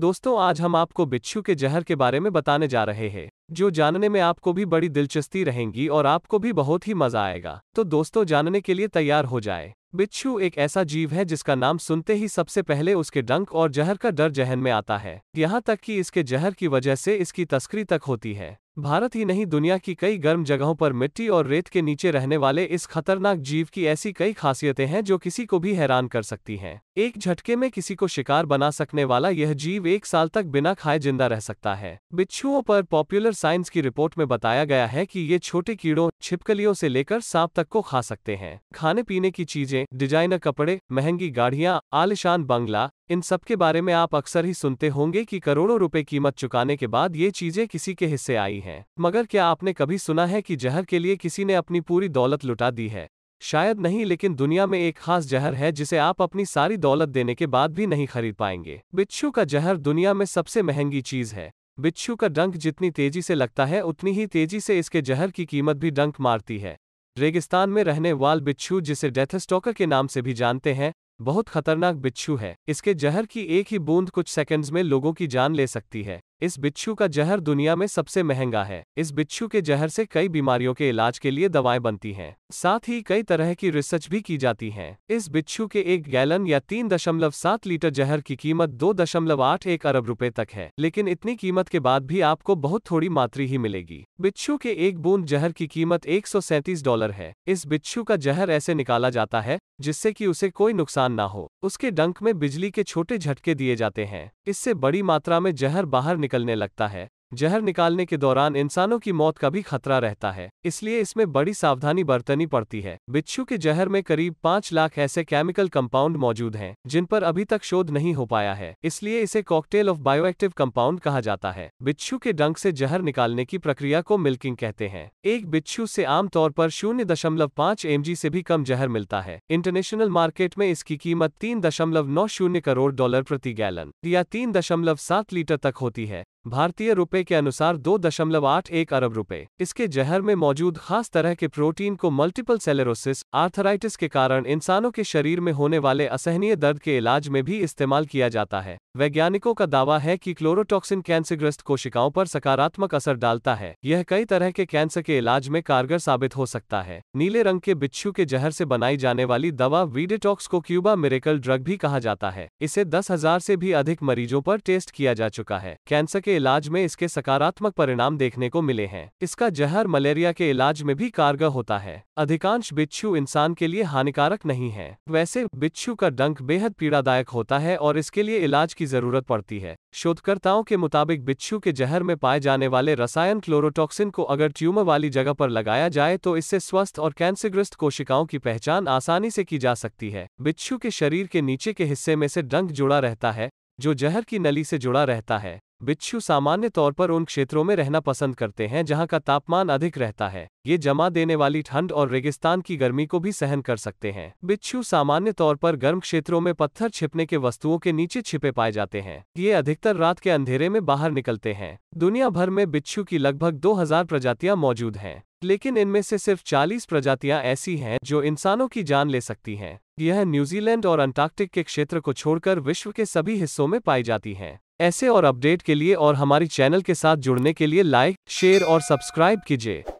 दोस्तों आज हम आपको बिच्छू के जहर के बारे में बताने जा रहे हैं जो जानने में आपको भी बड़ी दिलचस्पी रहेंगी और आपको भी बहुत ही मजा आएगा तो दोस्तों जानने के लिए तैयार हो जाए बिच्छू एक ऐसा जीव है जिसका नाम सुनते ही सबसे पहले उसके डंक और जहर का डर जहन में आता है यहाँ तक कि इसके जहर की वजह से इसकी तस्करी तक होती है भारत ही नहीं दुनिया की कई गर्म जगहों पर मिट्टी और रेत के नीचे रहने वाले इस खतरनाक जीव की ऐसी कई खासियतें हैं जो किसी को भी हैरान कर सकती हैं एक झटके में किसी को शिकार बना सकने वाला यह जीव एक साल तक बिना खाए जिंदा रह सकता है बिच्छुओं पर पॉपुलर साइंस की रिपोर्ट में बताया गया है कि ये छोटे कीड़ों छिपकलियों से लेकर सांप तक को खा सकते हैं खाने पीने की चीजें डिजाइनर कपड़े महंगी गाड़ियां आलिशान बंगला इन सब के बारे में आप अक्सर ही सुनते होंगे कि करोड़ों रुपए कीमत चुकाने के बाद ये चीजें किसी के हिस्से आई नहीं है मगर क्या आपने कभी सुना है कि जहर के लिए किसी ने अपनी पूरी दौलत लुटा दी है शायद नहीं लेकिन दुनिया में एक खास जहर है जिसे आप अपनी सारी दौलत देने के बाद भी नहीं खरीद पाएंगे बिच्छू का जहर दुनिया में सबसे महंगी चीज है बिच्छू का डंक जितनी तेजी से लगता है उतनी ही तेजी से इसके जहर की कीमत भी डंक मारती है रेगिस्तान में रहने वाल बिच्छू जिसे डेथस्टोकर के नाम से भी जानते हैं बहुत खतरनाक बिच्छू है इसके जहर की एक ही बूंद कुछ सेकंड्स में लोगों की जान ले सकती है इस बिच्छू का जहर दुनिया में सबसे महंगा है इस बिच्छू के जहर से कई बीमारियों के इलाज के लिए दवाएं बनती हैं साथ ही कई तरह की रिसर्च भी की जाती है इस बिच्छू के एक गैलन या तीन दशमलव सात लीटर जहर की कीमत दो दशमलव आठ एक अरब रुपए तक है लेकिन इतनी कीमत के बाद भी आपको बहुत थोड़ी मात्रा ही मिलेगी बिच्छू के एक बूंद जहर की कीमत एक सौ सैंतीस डॉलर है इस बिच्छू का जहर ऐसे निकाला जाता है जिससे कि उसे कोई नुकसान ना हो उसके डंक में बिजली के छोटे झटके दिए जाते हैं इससे बड़ी मात्रा में जहर बाहर निकलने लगता है जहर निकालने के दौरान इंसानों की मौत का भी खतरा रहता है इसलिए इसमें बड़ी सावधानी बरतनी पड़ती है बिच्छू के जहर में करीब पाँच लाख ऐसे केमिकल कंपाउंड मौजूद हैं जिन पर अभी तक शोध नहीं हो पाया है इसलिए इसे कॉकटेल ऑफ बायोएक्टिव कंपाउंड कहा जाता है बिच्छू के डंक से जहर निकालने की प्रक्रिया को मिल्किंग कहते हैं एक बिच्छू से आमतौर पर शून्य दशमलव पाँच से भी कम जहर मिलता है इंटरनेशनल मार्केट में इसकी कीमत तीन दशमलव नौ शून्य करोड़ डॉलर प्रति गैलन या तीन दशमलव सात लीटर तक होती है भारतीय रुपए के अनुसार दो दशमलव आठ एक अरब रुपए इसके जहर में मौजूद खास तरह के प्रोटीन को मल्टीपल सेलेरोसिस आर्थराइटिस के कारण इंसानों के शरीर में होने वाले असहनीय दर्द के इलाज में भी इस्तेमाल किया जाता है वैज्ञानिकों का दावा है कि क्लोरोटॉक्सिन कैंसरग्रस्त कोशिकाओं पर सकारात्मक असर डालता है यह कई तरह के कैंसर के इलाज में कारगर साबित हो सकता है नीले रंग के बिच्छू के जहर से बनाई जाने वाली दवा वीडेटॉक्स को क्यूबा मिरेकल ड्रग भी कहा जाता है इसे दस हजार से भी अधिक मरीजों पर टेस्ट किया जा चुका है कैंसर के के इलाज में इसके सकारात्मक परिणाम देखने को मिले हैं इसका जहर मलेरिया के इलाज में भी कारगर होता है अधिकांश बिच्छू इंसान के लिए हानिकारक नहीं है वैसे बिच्छू का डंक बेहद पीड़ादायक होता है और इसके लिए इलाज की जरूरत पड़ती है शोधकर्ताओं के मुताबिक बिच्छू के जहर में पाए जाने वाले रसायन क्लोरोटॉक्सिन को अगर ट्यूमर वाली जगह पर लगाया जाए तो इससे स्वस्थ और कैंसरग्रस्त कोशिकाओं की पहचान आसानी से की जा सकती है बिच्छू के शरीर के नीचे के हिस्से में से डंक जुड़ा रहता है जो जहर की नली से जुड़ा रहता है बिच्छू सामान्य तौर पर उन क्षेत्रों में रहना पसंद करते हैं जहां का तापमान अधिक रहता है ये जमा देने वाली ठंड और रेगिस्तान की गर्मी को भी सहन कर सकते हैं बिच्छू सामान्य तौर पर गर्म क्षेत्रों में पत्थर छिपने के वस्तुओं के नीचे छिपे पाए जाते हैं ये अधिकतर रात के अंधेरे में बाहर निकलते हैं दुनिया भर में बिच्छू की लगभग दो प्रजातियां मौजूद हैं लेकिन इनमें से सिर्फ 40 प्रजातियां ऐसी हैं जो इंसानों की जान ले सकती हैं यह न्यूजीलैंड और अंटार्कटिक के क्षेत्र को छोड़कर विश्व के सभी हिस्सों में पाई जाती हैं ऐसे और अपडेट के लिए और हमारी चैनल के साथ जुड़ने के लिए लाइक शेयर और सब्सक्राइब कीजिए